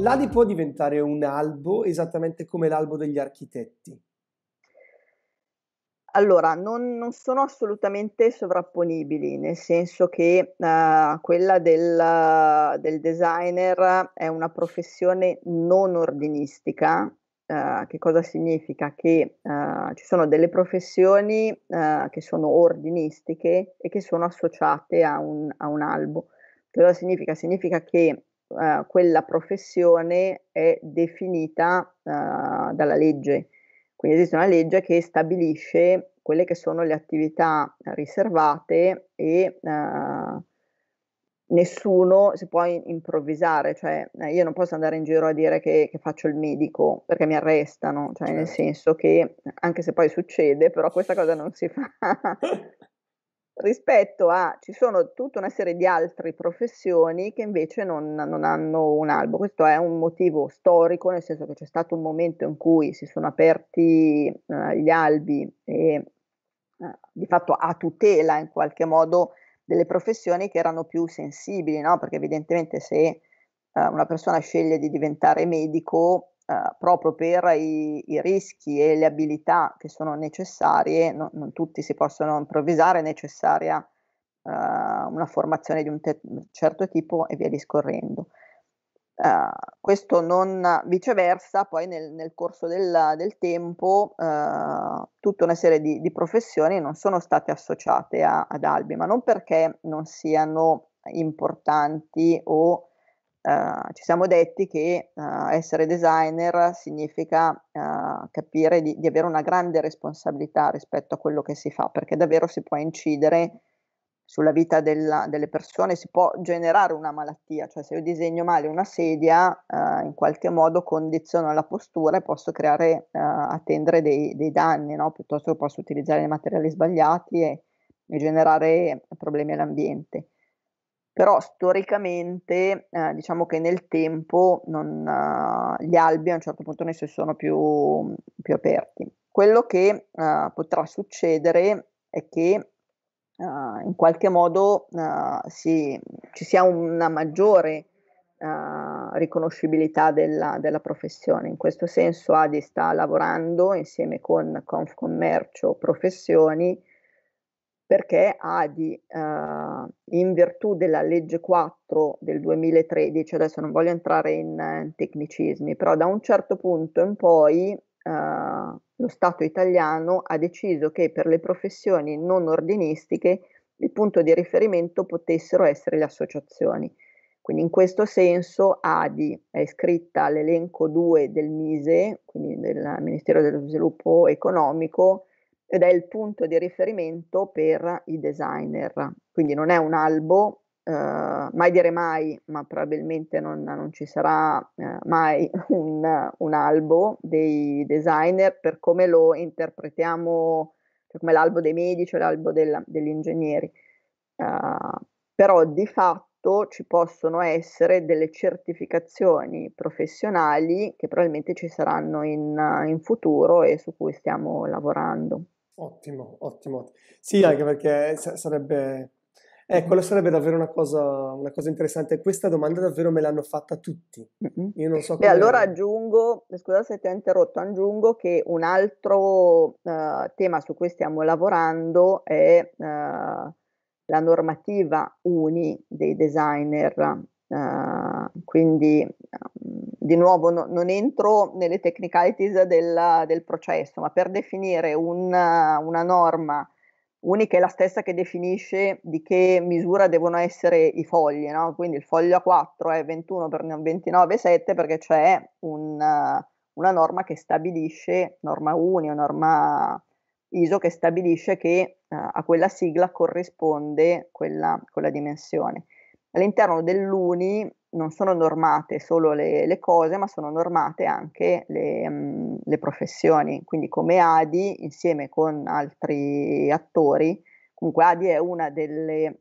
L'Adi può diventare un albo esattamente come l'albo degli architetti? Allora, non, non sono assolutamente sovrapponibili, nel senso che uh, quella del, del, designer è una professione non ordinistica. Uh, che cosa significa? Che uh, ci sono delle professioni che sono ordinistiche e che sono associate a un, a un albo. Cosa significa? Significa che eh, quella professione è definita eh, dalla legge. Quindi esiste una legge che stabilisce quelle che sono le attività riservate e eh, nessuno si può improvvisare, cioè eh, io non posso andare in giro a dire che, che faccio il medico perché mi arrestano, cioè certo. nel senso che anche se poi succede, però questa cosa non si fa. rispetto a ci sono tutta una serie di altre professioni che invece non, non, hanno un albo. Questo è un motivo storico, nel senso che c'è stato un momento in cui si sono aperti uh, gli albi e uh, di fatto a tutela in qualche modo delle professioni che erano più sensibili, no? perché evidentemente se uh, una persona sceglie di diventare medico eh, proprio per i, i, rischi e le abilità che sono necessarie, no, non tutti si possono improvvisare, è necessaria eh, una formazione di un te- certo tipo e via discorrendo. Uh, questo non viceversa, poi nel, nel corso del, del tempo uh, tutta una serie di, di, professioni non sono state associate a, ad Albi, ma non perché non siano importanti o eh, ci siamo detti che uh, essere designer significa uh, capire di, di, avere una grande responsabilità rispetto a quello che si fa, perché davvero si può incidere sulla vita della, delle persone, si può generare una malattia, cioè se io disegno male una sedia, in qualche modo condiziono la postura e posso creare, attendere dei, dei danni, no? piuttosto che posso utilizzare dei materiali sbagliati e, e generare problemi all'ambiente però storicamente eh, diciamo che nel tempo non, eh, gli albi a un certo punto ne si sono più, più aperti. Quello che eh, potrà succedere è che eh, in qualche modo eh, si, ci sia una maggiore eh, riconoscibilità della, della, professione. In questo senso Adi sta lavorando insieme con Confcommercio Professioni perché Adi, eh, in virtù della legge 4 del 2013, adesso non voglio entrare in, in tecnicismi, però da un certo punto in poi eh, lo Stato italiano ha deciso che per le professioni non ordinistiche il punto di riferimento potessero essere le associazioni. Quindi in questo senso Adi è iscritta all'elenco 2 del MISE, quindi del Ministero dello Sviluppo Economico, ed è il punto di riferimento per i designer. Quindi non è un albo, eh, mai dire mai, ma probabilmente non, non ci sarà eh, mai un, un, albo dei designer per come lo interpretiamo, cioè come l'albo dei medici o l'albo del, degli ingegneri. Eh, però di fatto ci possono essere delle certificazioni professionali che probabilmente ci saranno in, in futuro e su cui stiamo lavorando. Ottimo, ottimo. Sì, anche perché sarebbe... Ecco, la mm-hmm. sarebbe davvero una cosa, una cosa interessante. Questa domanda davvero me l'hanno fatta tutti. Mm-hmm. Io non so come... E allora aggiungo, scusa se ti ho interrotto, aggiungo che un altro eh, tema su cui stiamo lavorando è eh, la normativa UNI dei designer. Eh, quindi um, di nuovo no, non entro nelle technicalities del, del, processo, ma per definire una, una norma unica è la stessa che definisce di che misura devono essere i fogli, no? quindi il foglio A4 è 21 per 29,7 perché c'è un, una norma che stabilisce, norma UNI o norma ISO, che stabilisce che uh, a quella sigla corrisponde quella, quella dimensione all'interno dell'Uni non sono normate solo le, le cose, ma sono normate anche le, mh, mm, le, professioni. Quindi come Adi, insieme con altri attori, comunque Adi è una delle eh,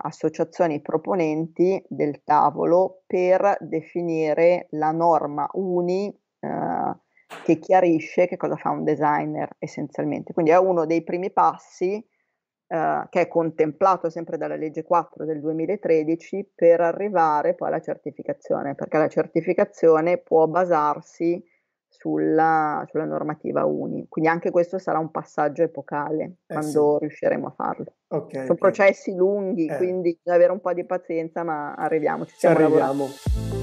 associazioni proponenti del tavolo per definire la norma Uni eh, che chiarisce che cosa fa un designer essenzialmente. Quindi è uno dei primi passi eh, che è contemplato sempre dalla legge 4 del 2013 per arrivare poi alla certificazione, perché la certificazione può basarsi sulla, sulla, normativa UNI. Quindi anche questo sarà un passaggio epocale eh quando sì. riusciremo a farlo. Okay, Sono okay. processi lunghi, eh. quindi bisogna avere un po' di pazienza, ma arriviamo, ci stiamo arriviamo. lavorando.